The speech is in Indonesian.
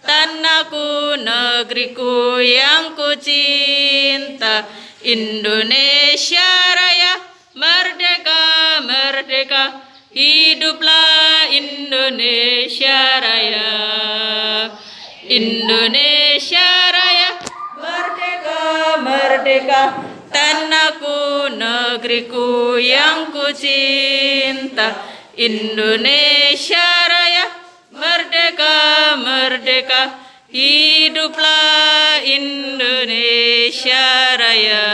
Tanahku negeriku yang ku cinta Indonesia Raya merdeka merdeka Hiduplah Indonesia Raya Indonesia Raya merdeka merdeka Tanahku negeriku yang ku cinta Indonesia merdeka Hiduplah Indonesia Raya